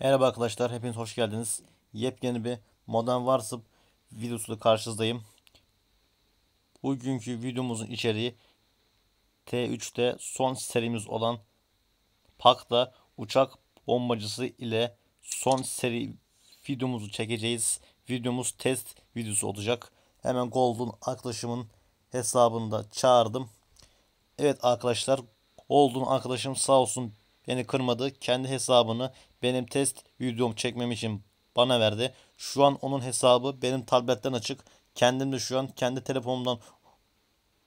Merhaba arkadaşlar, hepiniz hoş geldiniz. Yepyeni bir Modern Warship videosuyla karşınızdayım. Bugünkü videomuzun içeriği T3'te son serimiz olan Pak'la uçak bombacısı ile son seri videomuzu çekeceğiz videomuz test videosu olacak. Hemen Golden arkadaşımın hesabını da çağırdım. Evet arkadaşlar Golden arkadaşım sağ olsun beni kırmadı. Kendi hesabını benim test videom çekmem için bana verdi. Şu an onun hesabı benim tabletten açık. Kendim de şu an kendi telefonumdan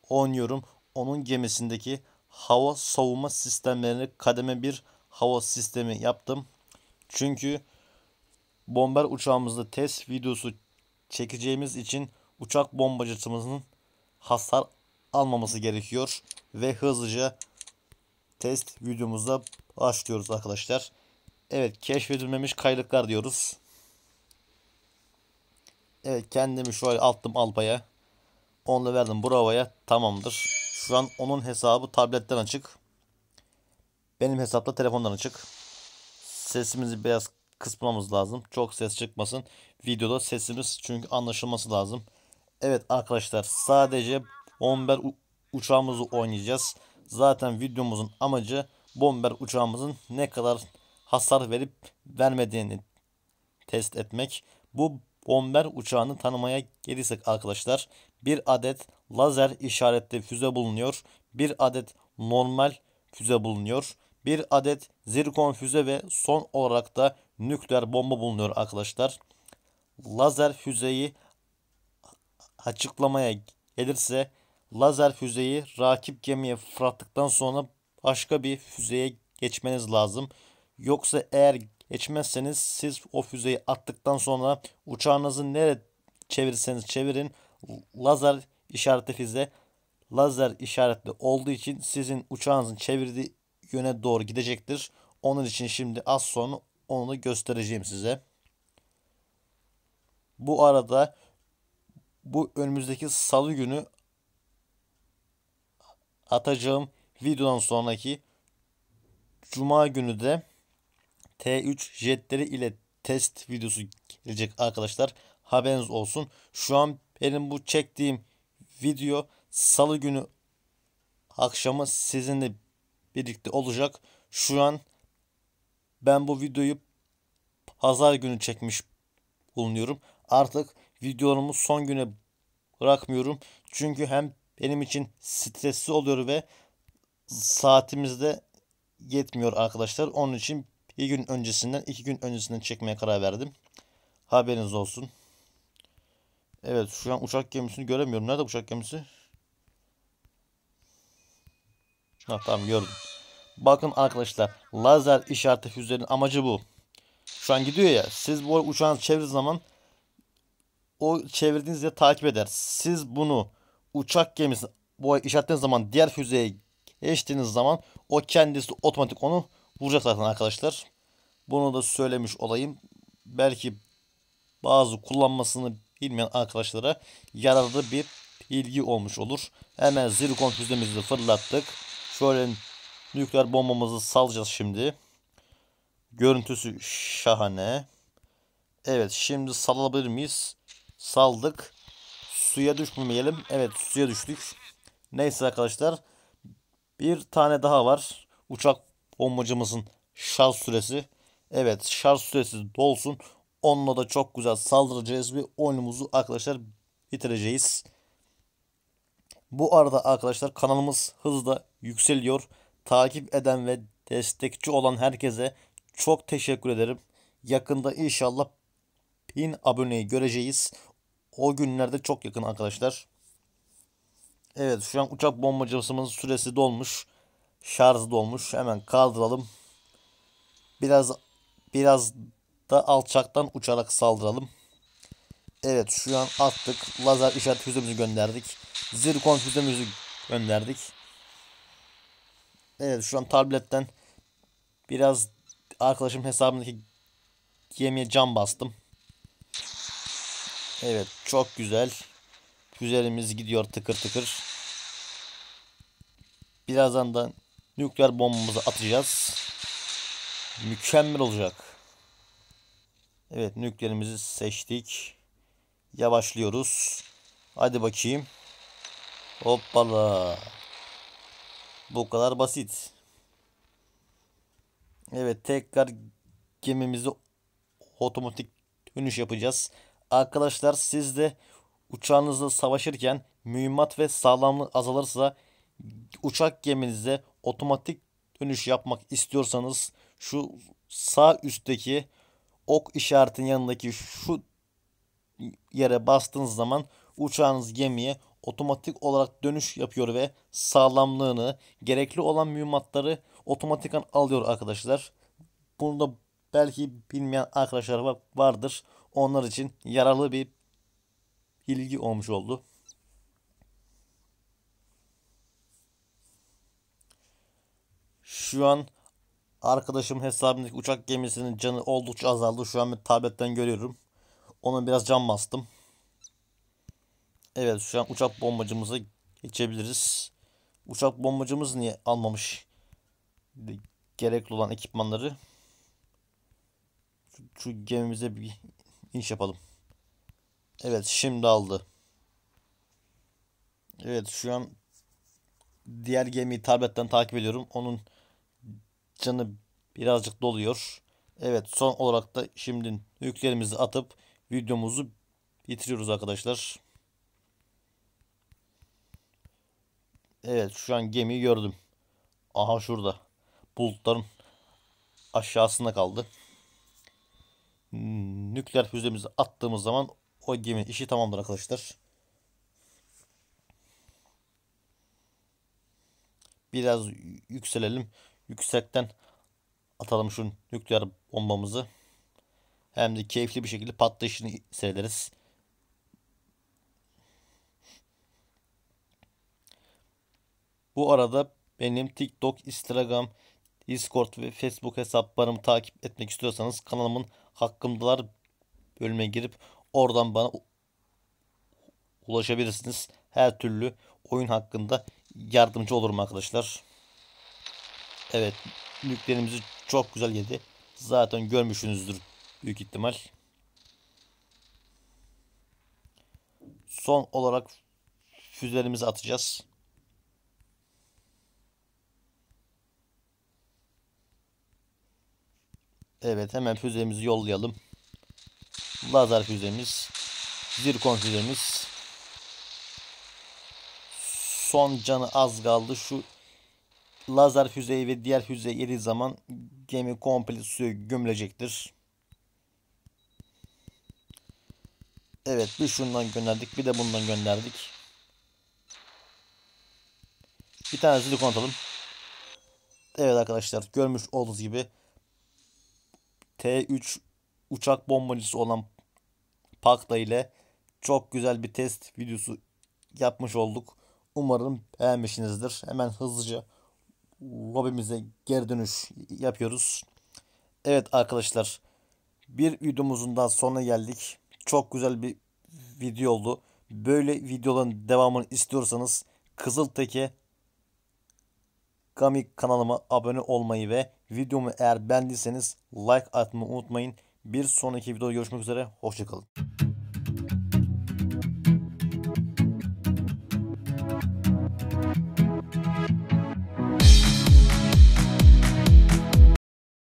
oynuyorum. Onun gemisindeki hava savunma sistemlerini kademe bir hava sistemi yaptım. Çünkü bomber uçağımızda test videosu çekeceğimiz için uçak bombacımızın hasar almaması gerekiyor. Ve hızlıca test videomuza başlıyoruz arkadaşlar. Evet keşfedilmemiş kaylıklar diyoruz. Evet kendimi şöyle attım Alpa'ya. Onu da verdim Brava'ya. Tamamdır. Şu an onun hesabı tabletten açık. Benim hesapta telefondan açık. Sesimizi biraz kısmamız lazım. Çok ses çıkmasın. Videoda sesimiz çünkü anlaşılması lazım. Evet arkadaşlar sadece bomber uçağımızı oynayacağız. Zaten videomuzun amacı bomber uçağımızın ne kadar hasar verip vermediğini test etmek. Bu bomber uçağını tanımaya gelirsek arkadaşlar bir adet lazer işaretli füze bulunuyor. Bir adet normal füze bulunuyor. Bir adet zirkon füze ve son olarak da nükleer bomba bulunuyor arkadaşlar. Lazer füzeyi açıklamaya gelirse lazer füzeyi rakip gemiye fırlattıktan sonra başka bir füzeye geçmeniz lazım. Yoksa eğer geçmezseniz siz o füzeyi attıktan sonra uçağınızı nereye çevirseniz çevirin lazer işareti füze lazer işaretli olduğu için sizin uçağınızın çevirdiği yöne doğru gidecektir. Onun için şimdi az sonra onu göstereceğim size. Bu arada bu önümüzdeki salı günü atacağım videodan sonraki cuma günü de T3 jetleri ile test videosu gelecek arkadaşlar. Haberiniz olsun. Şu an benim bu çektiğim video salı günü akşamı sizinle birlikte olacak. Şu an ben bu videoyu pazar günü çekmiş bulunuyorum. Artık videolarımı son güne bırakmıyorum. Çünkü hem benim için stresli oluyor ve saatimizde yetmiyor arkadaşlar. Onun için bir gün öncesinden iki gün öncesinden çekmeye karar verdim. Haberiniz olsun. Evet şu an uçak gemisini göremiyorum. Nerede uçak gemisi? Ha, tamam gördüm. Bakın arkadaşlar lazer işareti füzelerin amacı bu. Şu an gidiyor ya siz bu uçağınızı çevirdiğiniz zaman o çevirdiğiniz takip eder. Siz bunu uçak gemisi bu işaretlediğiniz zaman diğer füzeye geçtiğiniz zaman o kendisi otomatik onu vuracak zaten arkadaşlar. Bunu da söylemiş olayım. Belki bazı kullanmasını bilmeyen arkadaşlara yararlı bir bilgi olmuş olur. Hemen zirkon füzemizi fırlattık. Şöyle Nükleer bombamızı salacağız şimdi. Görüntüsü şahane. Evet şimdi salabilir miyiz? Saldık. Suya düşmemeyelim. Evet suya düştük. Neyse arkadaşlar. Bir tane daha var. Uçak bombacımızın şarj süresi. Evet şarj süresi dolsun. Onunla da çok güzel saldıracağız ve oyunumuzu arkadaşlar bitireceğiz. Bu arada arkadaşlar kanalımız hızla yükseliyor takip eden ve destekçi olan herkese çok teşekkür ederim. Yakında inşallah pin aboneyi göreceğiz. O günlerde çok yakın arkadaşlar. Evet şu an uçak bombacısımızın süresi dolmuş. şarj dolmuş. Hemen kaldıralım. Biraz biraz da alçaktan uçarak saldıralım. Evet şu an attık. Lazer işaret füzemizi gönderdik. Zirkon füzemizi gönderdik. Evet şu an tabletten biraz arkadaşım hesabındaki gemiye cam bastım. Evet çok güzel. Füzelerimiz gidiyor tıkır tıkır. Birazdan da nükleer bombamızı atacağız. Mükemmel olacak. Evet nükleerimizi seçtik. Yavaşlıyoruz. Hadi bakayım. Hoppala. Bu kadar basit. Evet tekrar gemimizi otomatik dönüş yapacağız. Arkadaşlar siz de uçağınızla savaşırken mühimmat ve sağlamlık azalırsa uçak geminizde otomatik dönüş yapmak istiyorsanız şu sağ üstteki ok işaretinin yanındaki şu yere bastığınız zaman uçağınız gemiye otomatik olarak dönüş yapıyor ve sağlamlığını, gerekli olan mühimmatları otomatikan alıyor arkadaşlar. Bunu da belki bilmeyen arkadaşlar vardır. Onlar için yararlı bir ilgi olmuş oldu. Şu an arkadaşım hesabındaki uçak gemisinin canı oldukça azaldı. Şu an bir tabletten görüyorum. Ona biraz can bastım. Evet şu an uçak bombacımızı geçebiliriz. Uçak bombacımız niye almamış gerekli olan ekipmanları? Şu, şu gemimize bir iniş yapalım. Evet şimdi aldı. Evet şu an diğer gemiyi tabletten takip ediyorum. Onun canı birazcık doluyor. Evet son olarak da şimdi yüklerimizi atıp videomuzu bitiriyoruz arkadaşlar. Evet şu an gemiyi gördüm. Aha şurada. Bulutların aşağısında kaldı. Nükleer füzemizi attığımız zaman o gemi işi tamamdır arkadaşlar. Biraz yükselelim. Yüksekten atalım şu nükleer bombamızı. Hem de keyifli bir şekilde patlayışını seyrederiz. Bu arada benim TikTok, Instagram, Discord ve Facebook hesaplarımı takip etmek istiyorsanız kanalımın hakkımdalar bölüme girip oradan bana ulaşabilirsiniz. Her türlü oyun hakkında yardımcı olurum arkadaşlar. Evet nükleerimizi çok güzel yedi. Zaten görmüşsünüzdür büyük ihtimal. Son olarak füzelerimizi atacağız. Evet hemen füzemizi yollayalım. Lazer füzemiz. Zirkon füzemiz. Son canı az kaldı. Şu lazer füzeyi ve diğer füze yediği zaman gemi komple suya gömülecektir. Evet bir şundan gönderdik bir de bundan gönderdik. Bir tanesini kontrolüm. Evet arkadaşlar görmüş olduğunuz gibi T-3 uçak bombacısı olan Pakta ile çok güzel bir test videosu yapmış olduk. Umarım beğenmişsinizdir. Hemen hızlıca lobimize geri dönüş yapıyoruz. Evet arkadaşlar bir videomuzun daha sonuna geldik. Çok güzel bir video oldu. Böyle videoların devamını istiyorsanız Kızılteke Gami kanalıma abone olmayı ve videomu eğer beğendiyseniz like atmayı unutmayın. Bir sonraki videoda görüşmek üzere. Hoşçakalın.